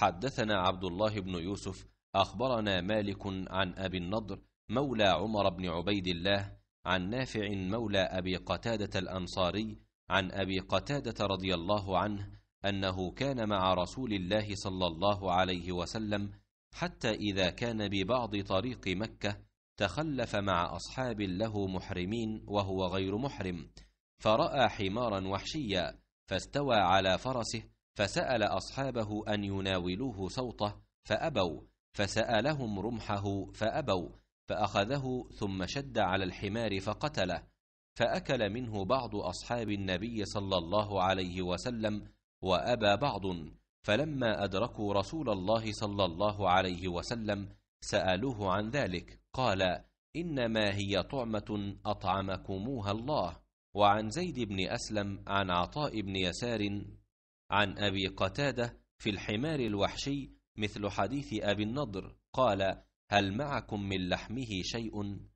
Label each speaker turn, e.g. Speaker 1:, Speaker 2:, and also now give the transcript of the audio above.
Speaker 1: حدثنا عبد الله بن يوسف
Speaker 2: أخبرنا مالك عن أبي النضر مولى عمر بن عبيد الله عن نافع مولى أبي قتادة الأنصاري عن أبي قتادة رضي الله عنه أنه كان مع رسول الله صلى الله عليه وسلم حتى إذا كان ببعض طريق مكة تخلف مع أصحاب له محرمين وهو غير محرم فرأى حمارا وحشيا فاستوى على فرسه فسال اصحابه ان يناولوه صوته فابوا فسالهم رمحه فابوا فاخذه ثم شد على الحمار فقتله فاكل منه بعض اصحاب النبي صلى الله عليه وسلم وابى بعض فلما ادركوا رسول الله صلى الله عليه وسلم سالوه عن ذلك قال انما هي طعمه اطعمكموها الله وعن زيد بن اسلم عن عطاء بن يسار عن أبي قتادة في الحمار الوحشي مثل حديث أبي النضر
Speaker 1: قال هل معكم من لحمه شيء